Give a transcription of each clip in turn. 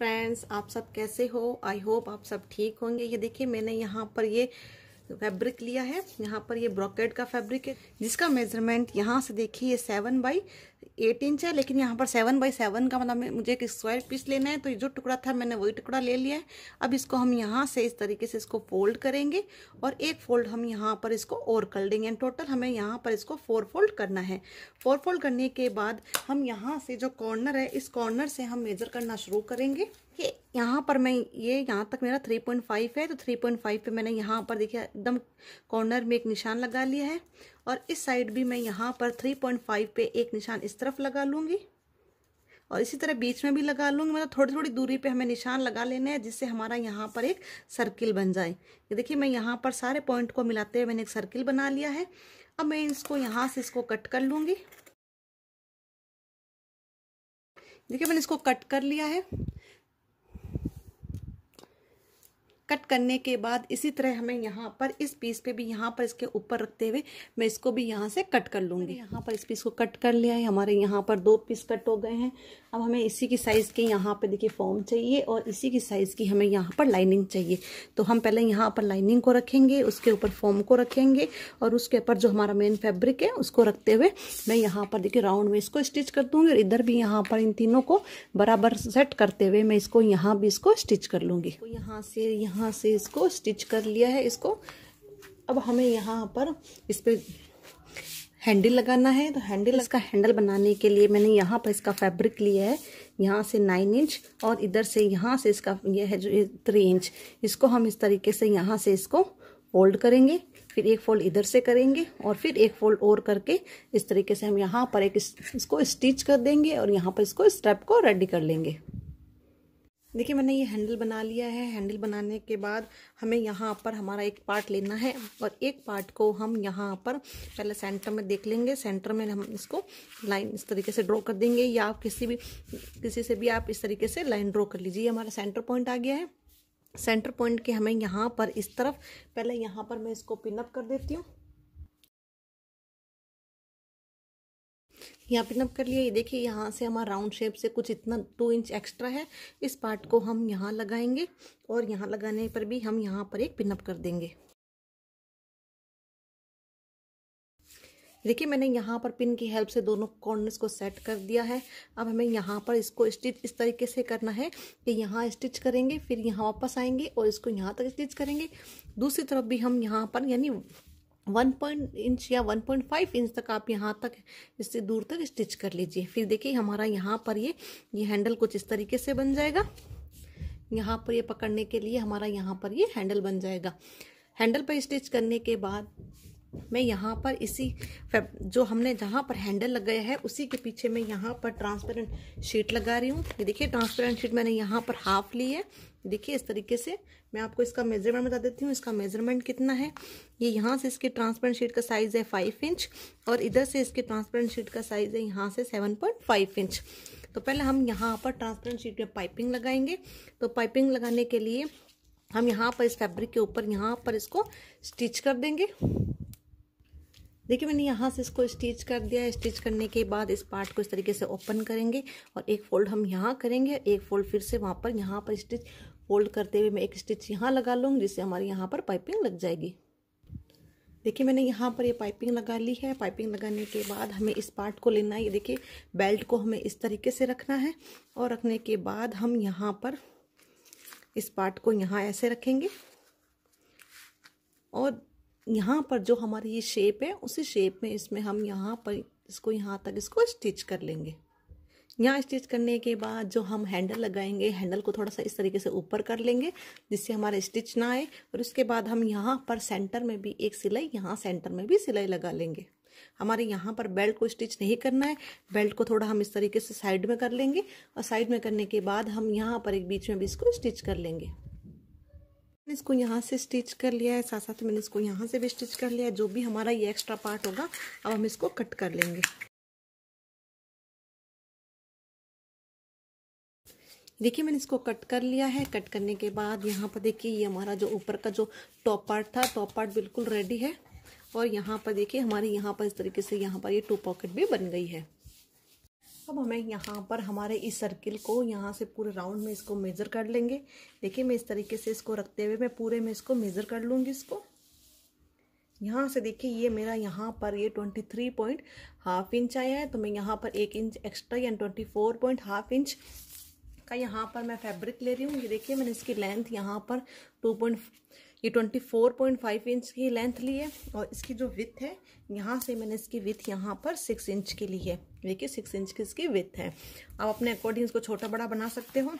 friends आप सब कैसे हो आई होप आप सब ठीक होंगे ये देखिए मैंने यहाँ पर ये फैब्रिक लिया है यहाँ पर ये ब्रॉकेट का फैब्रिक है जिसका मेजरमेंट यहाँ से देखिए ये सेवन बाई एट इंच है लेकिन यहाँ पर सेवन बाई सेवन का मतलब मुझे एक स्क्वायर पीस लेना है तो जो टुकड़ा था मैंने वही टुकड़ा ले लिया है अब इसको हम यहाँ से इस तरीके से इसको फोल्ड करेंगे और एक फोल्ड हम यहाँ पर इसको और कर लेंगे एंड टोटल हमें यहाँ पर इसको फोर फोल्ड करना है फोर फोल्ड करने के बाद हम यहाँ से जो कॉर्नर है इस कॉर्नर से हम मेजर करना शुरू करेंगे देखिए यहाँ पर मैं ये यहाँ तक मेरा थ्री पॉइंट फाइव है तो थ्री पॉइंट फाइव पर मैंने यहाँ पर देखिए एकदम कॉर्नर में एक निशान लगा लिया है और इस साइड भी मैं यहाँ पर थ्री पॉइंट फाइव पे एक निशान इस तरफ लगा लूँगी और इसी तरह बीच में भी लगा लूँगी मतलब थोड़ी थोड़ी दूरी पे हमें निशान लगा लेने हैं जिससे हमारा यहाँ पर एक सर्किल बन जाए देखिए मैं यहाँ पर सारे पॉइंट को मिलाते हुए मैंने एक सर्किल बना लिया है अब मैं इसको यहाँ से इसको कट कर लूँगी देखिए मैंने इसको कट कर लिया है कट करने के बाद इसी तरह हमें यहाँ पर इस पीस पे भी यहाँ पर इसके ऊपर रखते हुए मैं इसको भी यहाँ से कट कर लूँगी यहाँ पर इस पीस को कट कर लिया है हमारे यहाँ पर दो पीस कट हो गए हैं अब हमें इसी की साइज़ के यहाँ पर देखिए फॉर्म चाहिए और इसी की साइज़ की हमें यहाँ पर लाइनिंग चाहिए तो हम पहले यहाँ पर लाइनिंग को रखेंगे उसके ऊपर फॉर्म को रखेंगे और उसके ऊपर जो हमारा मेन फैब्रिक है उसको रखते हुए मैं यहाँ पर देखिए राउंड में इसको स्टिच कर दूँगी और इधर भी यहाँ पर इन तीनों को बराबर सेट करते हुए मैं इसको यहाँ भी इसको स्टिच कर लूँगी तो यहाँ से यहाँ यहाँ से इसको स्टिच कर लिया है इसको अब हमें यहाँ पर इस पर हैंडल लगाना है तो हैंडल इसका हैंडल बनाने के लिए मैंने यहाँ पर इसका फैब्रिक लिया है यहाँ से नाइन इंच और इधर से यहाँ से इसका यह है जो थ्री इंच इसको हम इस तरीके से यहाँ से इसको फोल्ड करेंगे फिर एक फोल्ड इधर से करेंगे और फिर एक फोल्ड और करके इस तरीके से हम यहाँ पर एक इसको स्टिच कर देंगे और यहाँ पर इसको स्टेप को रेडी कर लेंगे देखिए मैंने ये हैंडल बना लिया है हैंडल बनाने के बाद हमें यहाँ पर हमारा एक पार्ट लेना है और एक पार्ट को हम यहाँ पर पहले सेंटर में देख लेंगे सेंटर में हम इसको लाइन इस तरीके से ड्रॉ कर देंगे या आप किसी भी किसी से भी आप इस तरीके से लाइन ड्रॉ कर लीजिए हमारा सेंटर पॉइंट आ गया है सेंटर पॉइंट के हमें यहाँ पर इस तरफ पहले यहाँ पर मैं इसको पिनअप कर देती हूँ यहाँ पिनअप कर लिया ये देखिए यहाँ से हमारा राउंड शेप से कुछ इतना टू इंच एक्स्ट्रा है इस पार्ट को हम यहाँ लगाएंगे और यहाँ लगाने पर भी हम यहाँ पर एक पिनअप कर देंगे देखिए मैंने यहाँ पर पिन की हेल्प से दोनों कॉर्नर्स को सेट कर दिया है अब हमें यहाँ पर इसको स्टिच इस तरीके से करना है कि यहाँ स्टिच करेंगे फिर यहाँ वापस आएंगे और इसको यहाँ तक स्टिच करेंगे दूसरी तरफ भी हम यहाँ पर यानी वन पॉइंट इंच या वन पॉइंट फाइव इंच तक आप यहाँ तक इससे दूर तक स्टिच कर लीजिए फिर देखिए हमारा यहाँ पर ये ये हैंडल कुछ इस तरीके से बन जाएगा यहाँ पर ये पकड़ने के लिए हमारा यहाँ पर ये हैंडल बन जाएगा हैंडल पर स्टिच करने के बाद मैं यहाँ पर इसी जो हमने जहाँ पर हैंडल लगाया है उसी के पीछे मैं यहाँ पर ट्रांसपेरेंट शीट लगा रही हूँ ये देखिए ट्रांसपेरेंट शीट मैंने यहाँ पर हाफ ली है देखिए इस तरीके से मैं आपको इसका मेजरमेंट बता देती हूँ इसका मेजरमेंट कितना है ये यहाँ से इसके ट्रांसपेरेंट शीट का साइज़ है फाइव इंच और इधर से इसके ट्रांसपेरेंट शीट का साइज़ है यहाँ से सेवन पॉइंट फाइव इंच तो पहले हम यहाँ पर ट्रांसपेरेंट शीट में पाइपिंग लगाएंगे तो पाइपिंग लगाने के लिए हम यहाँ पर इस फैब्रिक के ऊपर यहाँ पर इसको स्टिच कर देंगे देखिए मैंने यहाँ से इसको स्टिच कर दिया है स्टिच करने के बाद इस पार्ट को इस तरीके से ओपन करेंगे और एक फोल्ड हम यहाँ करेंगे एक फोल्ड फिर से वहाँ पर यहाँ पर स्टिच फोल्ड करते हुए मैं एक स्टिच यहाँ लगा लूँगी जिससे हमारे यहाँ पर पाइपिंग लग जाएगी देखिए मैंने यहाँ पर ये पाइपिंग लगा ली है पाइपिंग लगाने के बाद हमें इस पार्ट को लेना है ये देखिए बेल्ट को हमें इस तरीके से रखना है और रखने के बाद हम यहाँ पर इस पार्ट को यहाँ ऐसे रखेंगे और यहाँ पर जो हमारी ये शेप है उसी शेप में इसमें हम यहाँ पर इसको यहाँ तक इसको स्टिच कर लेंगे यहाँ स्टिच करने के बाद जो हम हैंडल लगाएंगे हैंडल को थोड़ा सा इस तरीके से ऊपर कर लेंगे जिससे हमारा स्टिच ना आए और उसके बाद हम यहाँ पर सेंटर में भी एक सिलाई यहाँ सेंटर में भी सिलाई लगा लेंगे हमारे यहाँ पर बेल्ट को स्टिच नहीं करना है बेल्ट को थोड़ा हम इस तरीके से साइड में कर लेंगे और साइड में करने के बाद हम यहाँ पर एक बीच में भी इसको स्टिच कर लेंगे मैंने इसको यहाँ से स्टिच कर लिया है साथ साथ मैंने इसको यहाँ से भी स्टिच कर लिया है जो भी हमारा ये एक्स्ट्रा पार्ट होगा अब हम इसको कट कर लेंगे देखिए मैंने इसको कट कर लिया है कट करने के बाद यहाँ पर देखिए ये हमारा जो ऊपर का जो टॉप पार्ट था टॉप पार्ट बिल्कुल रेडी है और यहाँ पर देखिए हमारे यहाँ पर इस तरीके से यहाँ पर ये टू पॉकेट भी बन गई है अब हमें यहाँ पर हमारे इस सर्किल को यहाँ से पूरे राउंड में इसको मेज़र कर लेंगे देखिए मैं इस तरीके से इसको रखते हुए मैं पूरे में इसको मेज़र कर लूँगी इसको यहाँ से देखिए ये मेरा यहाँ पर ये twenty three point half inch आया है तो मैं यहाँ पर एक इंच एक्स्ट्रा यानी twenty four point half inch का यहाँ पर मैं फैब्रिक ले रही हूँ ये देखिए मैंने इसकी लेंथ यहाँ पर टू पॉइंट ये 24.5 इंच की लेंथ ली है और इसकी जो विथ है यहाँ से मैंने इसकी विथ यहाँ पर सिक्स इंच की ली है देखिए सिक्स इंच की इसकी विथ है आप अपने अकॉर्डिंग इसको छोटा बड़ा बना सकते हो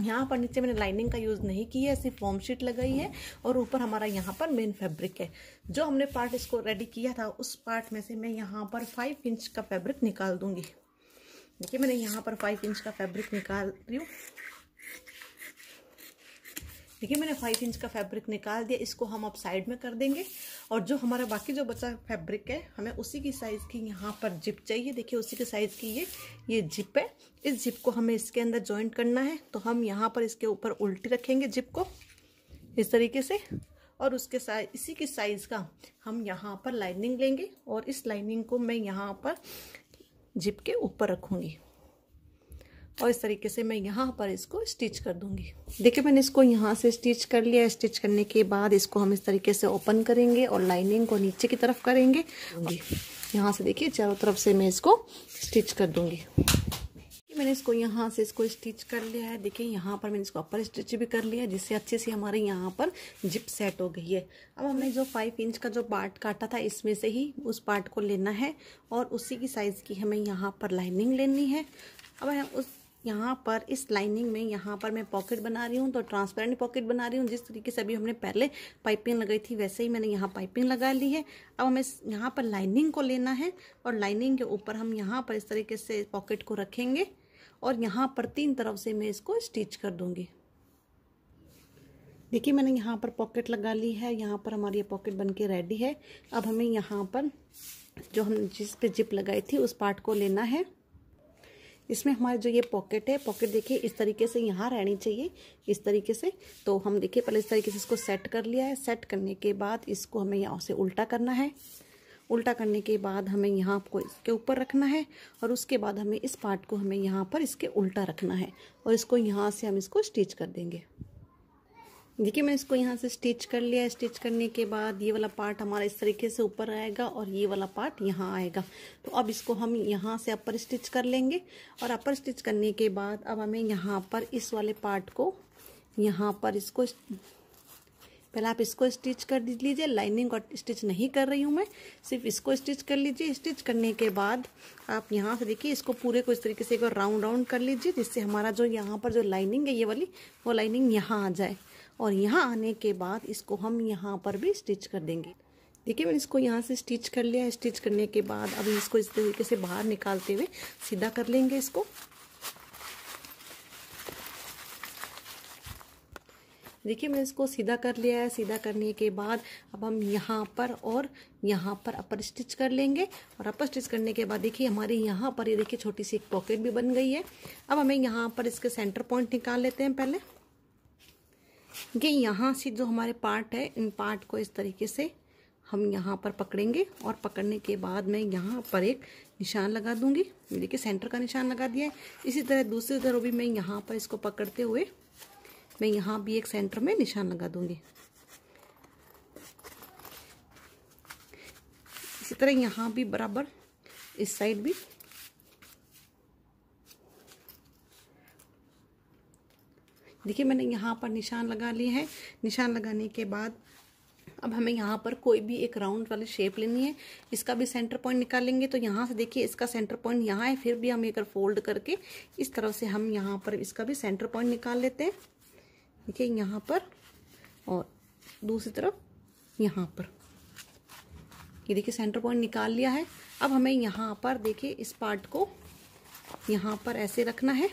यहाँ पर नीचे मैंने लाइनिंग का यूज़ नहीं किया है सिर्फ फॉर्म शीट लगाई है और ऊपर हमारा यहाँ पर मेन फैब्रिक है जो हमने पार्ट इसको रेडी किया था उस पार्ट में से मैं यहाँ पर फाइव इंच का फैब्रिक निकाल दूंगी देखिए मैंने यहाँ पर फाइव इंच का फैब्रिक निकाल रही हूँ देखिए मैंने फाइव इंच का फैब्रिक निकाल दिया इसको हम अब साइड में कर देंगे और जो हमारा बाकी जो बचा फैब्रिक है हमें उसी की साइज़ की यहाँ पर जिप चाहिए देखिए उसी के साइज़ की ये ये जिप है इस जिप को हमें इसके अंदर ज्वाइंट करना है तो हम यहाँ पर इसके ऊपर उल्टी रखेंगे जिप को इस तरीके से और उसके साथ इसी के साइज़ का हम यहाँ पर लाइनिंग लेंगे और इस लाइनिंग को मैं यहाँ पर जिप के ऊपर रखूँगी और इस तरीके से मैं यहाँ पर इसको स्टिच कर दूंगी देखिए मैंने इसको यहाँ से स्टिच कर लिया स्टिच करने के बाद इसको हम इस तरीके से ओपन करेंगे और लाइनिंग को नीचे की तरफ करेंगे यहाँ से देखिए चारों तरफ से मैं इसको स्टिच कर दूंगी मैंने इसको यहाँ से इसको स्टिच कर लिया है देखिए यहाँ पर मैंने इसको अपर स्टिच भी कर लिया है जिससे अच्छे से हमारे यहाँ पर जिप सेट हो गई है अब हमने जो फाइव इंच का जो पार्ट काटा था इसमें से ही उस पार्ट को लेना है और उसी की साइज़ की हमें यहाँ पर लाइनिंग लेनी है अब हम उस यहाँ पर इस लाइनिंग में यहाँ पर मैं पॉकेट बना रही हूँ तो ट्रांसपेरेंट पॉकेट बना रही हूँ जिस तरीके से अभी हमने पहले पाइपिंग लगाई थी वैसे ही मैंने यहाँ पाइपिंग लगा ली है अब हमें यहाँ पर लाइनिंग को लेना है और लाइनिंग के ऊपर हम यहाँ पर इस तरीके से पॉकेट को रखेंगे और यहाँ पर तीन तरफ से मैं इसको स्टिच कर दूँगी देखिए मैंने यहाँ पर पॉकेट लगा ली है यहाँ पर हमारी ये पॉकेट बन के रेडी है अब हमें यहाँ पर जो हम जिस पे जिप लगाई थी उस पार्ट को लेना है इसमें हमारे जो ये पॉकेट है पॉकेट देखिए इस तरीके से यहाँ रहनी चाहिए इस तरीके से तो हम देखिए पहले इस तरीके से इसको सेट कर लिया है सेट करने के बाद इसको हमें यहाँ से उल्टा करना है उल्टा करने के बाद हमें यहाँ आपको इसके ऊपर रखना है और उसके बाद हमें इस पार्ट को हमें यहाँ पर इसके उल्टा रखना है और इसको यहाँ से हम इसको स्टिच कर देंगे देखिए मैंने इसको यहाँ से स्टिच कर लिया स्टिच करने के बाद ये वाला पार्ट हमारा इस तरीके से ऊपर आएगा और ये वाला पार्ट यहाँ आएगा तो अब इसको हम यहाँ से अपर स्टिच कर लेंगे और अपर स्टिच करने के बाद अब हमें यहाँ पर इस वाले पार्ट को यहाँ पर इसको पहले आप इसको स्टिच कर लीजिए लाइनिंग और स्टिच नहीं कर रही हूँ मैं सिर्फ इसको स्टिच कर लीजिए स्टिच करने के बाद आप यहाँ से देखिए इसको पूरे को इस तरीके से एक राउंड राउंड कर लीजिए जिससे हमारा जो यहाँ पर जो लाइनिंग है ये वाली वो लाइनिंग यहाँ आ जाए और यहाँ आने के बाद इसको हम यहाँ पर भी स्टिच कर देंगे देखिए मैंने इसको यहाँ से स्टिच कर लिया स्टिच करने के बाद अभी इसको इस तरीके से बाहर निकालते हुए सीधा कर लेंगे इसको देखिए मैंने इसको सीधा कर लिया है सीधा करने के बाद अब हम यहाँ पर और यहाँ पर अपर स्टिच कर लेंगे और अपर स्टिच करने के बाद देखिए हमारे यहाँ पर ये यह देखिए छोटी सी एक पॉकेट भी बन गई है अब हमें यहाँ पर इसके सेंटर पॉइंट निकाल लेते हैं पहले ये यहाँ से जो हमारे पार्ट है इन पार्ट को इस तरीके से हम यहाँ पर पकड़ेंगे और पकड़ने के बाद मैं यहाँ पर एक निशान लगा दूंगी देखिए सेंटर का निशान लगा दिया है इसी तरह दूसरी तरफ भी मैं यहाँ पर इसको पकड़ते हुए मैं यहाँ भी एक सेंटर में निशान लगा दूंगी इसी तरह यहाँ भी बराबर इस साइड भी देखिए मैंने यहाँ पर निशान लगा लिए हैं निशान लगाने के बाद अब हमें यहाँ पर कोई भी एक राउंड वाली शेप लेनी है इसका भी सेंटर पॉइंट निकालेंगे तो यहाँ से देखिए इसका सेंटर पॉइंट यहाँ है फिर भी हम एक फोल्ड करके इस तरह से हम यहाँ पर इसका भी सेंटर पॉइंट निकाल लेते हैं देखिए यहाँ पर और दूसरी तरफ यहाँ पर ये देखिए सेंटर पॉइंट निकाल लिया है अब हमें यहाँ पर देखिए इस पार्ट को यहाँ पर ऐसे रखना है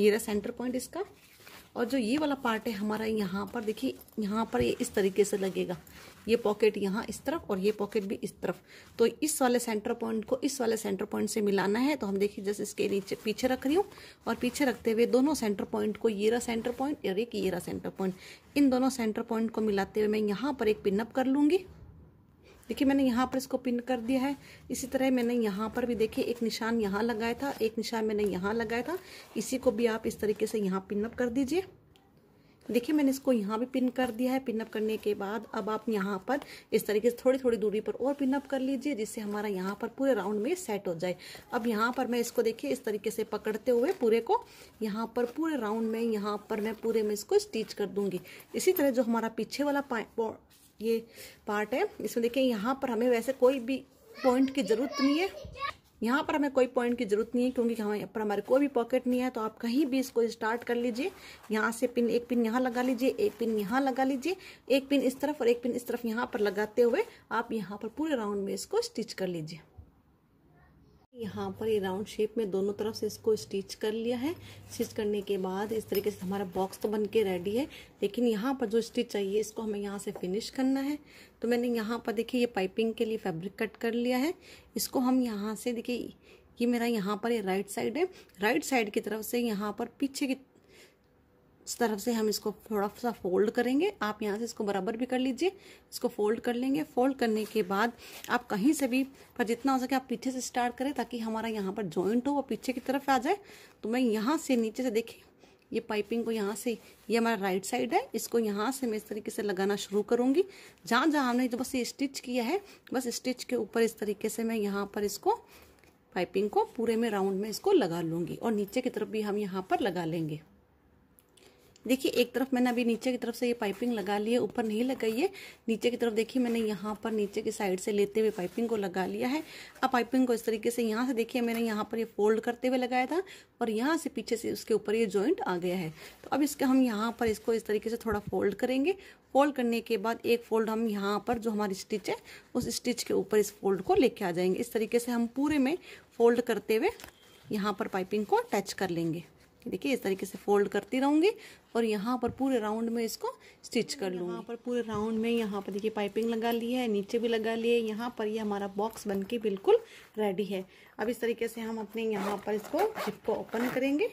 ये रहा सेंटर पॉइंट इसका और जो ये वाला पार्ट है हमारा यहाँ पर देखिए यहाँ पर ये इस तरीके से लगेगा ये पॉकेट यहाँ इस तरफ और ये पॉकेट भी इस तरफ तो इस वाले सेंटर पॉइंट को इस वाले सेंटर पॉइंट से मिलाना है तो हम देखिए जस्ट इसके नीचे पीछे रख रही हूँ और पीछे रखते हुए दोनों सेंटर पॉइंट को ये रहा सेंटर पॉइंट और एक ये रहा सेंटर पॉइंट इन दोनों सेंटर पॉइंट को मिलाते हुए मैं यहाँ पर एक पिनअप कर लूँगी देखिए मैंने यहाँ पर इसको पिन कर दिया है इसी तरह मैंने यहाँ पर भी देखिए एक निशान यहाँ लगाया था एक निशान मैंने यहाँ लगाया था इसी को भी आप इस तरीके से यहाँ पिनअप कर दीजिए देखिए मैंने इसको यहाँ भी पिन कर दिया है पिनअप करने के बाद अब आप यहाँ पर इस तरीके से थोड़ी थोड़ी दूरी पर और पिनअप कर लीजिए जिससे हमारा यहाँ पर पूरे राउंड में सेट हो जाए अब यहाँ पर मैं इसको देखिए इस तरीके से पकड़ते हुए पूरे को यहाँ पर पूरे राउंड में यहाँ पर मैं पूरे में इसको स्टिच कर दूंगी इसी तरह जो हमारा पीछे वाला ये पार्ट है इसमें देखिए यहाँ पर हमें वैसे कोई भी पॉइंट की ज़रूरत नहीं है यहाँ पर हमें कोई पॉइंट की ज़रूरत नहीं है क्योंकि यहाँ पर हमारे कोई भी पॉकेट नहीं है तो आप कहीं भी इसको स्टार्ट कर लीजिए यहाँ से पिन एक पिन यहाँ लगा लीजिए एक पिन यहाँ लगा लीजिए एक पिन इस तरफ और एक पिन इस तरफ यहाँ पर लगाते हुए आप यहाँ पर पूरे राउंड में इसको स्टिच कर लीजिए यहाँ पर ये राउंड शेप में दोनों तरफ से इसको स्टिच कर लिया है स्टिच करने के बाद इस तरीके से हमारा बॉक्स तो बन के रेडी है लेकिन यहाँ पर जो स्टिच चाहिए इसको हमें यहाँ से फिनिश करना है तो मैंने यहाँ पर देखिए ये पाइपिंग के लिए फैब्रिक कट कर लिया है इसको हम यहाँ से देखिए ये मेरा यहाँ पर ये राइट साइड है राइट साइड की तरफ से यहाँ पर पीछे की इस तरफ से हम इसको थोड़ा सा फोल्ड करेंगे आप यहाँ से इसको बराबर भी कर लीजिए इसको फोल्ड कर लेंगे फोल्ड करने के बाद आप कहीं से भी पर जितना हो सके आप पीछे से स्टार्ट करें ताकि हमारा यहाँ पर जॉइंट हो वो पीछे की तरफ आ जाए तो मैं यहाँ से नीचे से देखें ये पाइपिंग को यहाँ से ये हमारा राइट साइड है इसको यहाँ से मैं इस तरीके से लगाना शुरू करूँगी जहाँ जहाँ हमने जो बस ये स्टिच किया है बस स्टिच के ऊपर इस तरीके से मैं यहाँ पर इसको पाइपिंग को पूरे में राउंड में इसको लगा लूँगी और नीचे की तरफ भी हम यहाँ पर लगा लेंगे देखिए एक तरफ मैंने अभी नीचे की तरफ से ये पाइपिंग लगा ली है ऊपर नहीं लगाई है नीचे की तरफ देखिए मैंने यहाँ पर नीचे की साइड से लेते हुए पाइपिंग को लगा लिया है अब पाइपिंग को इस तरीके से यहाँ से देखिए मैंने यहाँ पर ये फोल्ड करते हुए लगाया था और यहाँ से पीछे से उसके ऊपर ये जॉइंट आ गया है तो अब इसके हम यहाँ पर इसको इस तरीके से थोड़ा फोल्ड करेंगे फोल्ड करने के बाद एक फोल्ड हम यहाँ पर जो हमारी स्टिच है उस स्टिच के ऊपर इस फोल्ड को लेके आ जाएंगे इस तरीके से हम पूरे में फोल्ड करते हुए यहाँ पर पाइपिंग को अटैच कर लेंगे देखिए इस तरीके से फोल्ड करती रहूँगी और यहाँ पर पूरे राउंड में इसको स्टिच कर लूँ यहाँ पर पूरे राउंड में यहाँ पर देखिए पाइपिंग लगा ली है नीचे भी लगा ली है यहाँ पर ये यह हमारा बॉक्स बन के बिल्कुल रेडी है अब इस तरीके से हम अपने यहाँ पर इसको जिप को ओपन करेंगे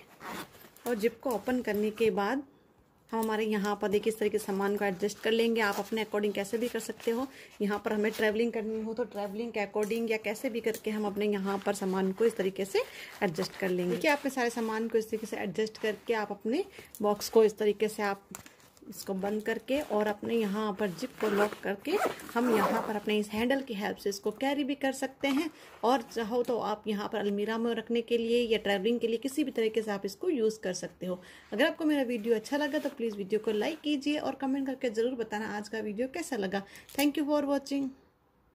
और जिप को ओपन करने के बाद हम हमारे यहाँ पर देखिए इस तरीके से सामान को एडजस्ट कर लेंगे आप अपने अकॉर्डिंग कैसे भी कर सकते हो यहाँ पर हमें ट्रैवलिंग करनी हो तो ट्रैवलिंग के अकॉर्डिंग या कैसे भी करके हम अपने यहाँ पर सामान को इस तरीके से एडजस्ट कर लेंगे देखिए आपने सारे सामान को इस तरीके से एडजस्ट करके आप अपने बॉक्स को इस तरीके से आप इसको बंद करके और अपने यहाँ पर जिप को लॉक करके हम यहाँ पर अपने इस हैंडल की हेल्प से इसको कैरी भी कर सकते हैं और चाहो तो आप यहाँ पर अलमीरा में रखने के लिए या ट्रैवलिंग के लिए किसी भी तरीके से आप इसको यूज़ कर सकते हो अगर आपको मेरा वीडियो अच्छा लगा तो प्लीज़ वीडियो को लाइक कीजिए और कमेंट करके ज़रूर बताना आज का वीडियो कैसा लगा थैंक यू फॉर वॉचिंग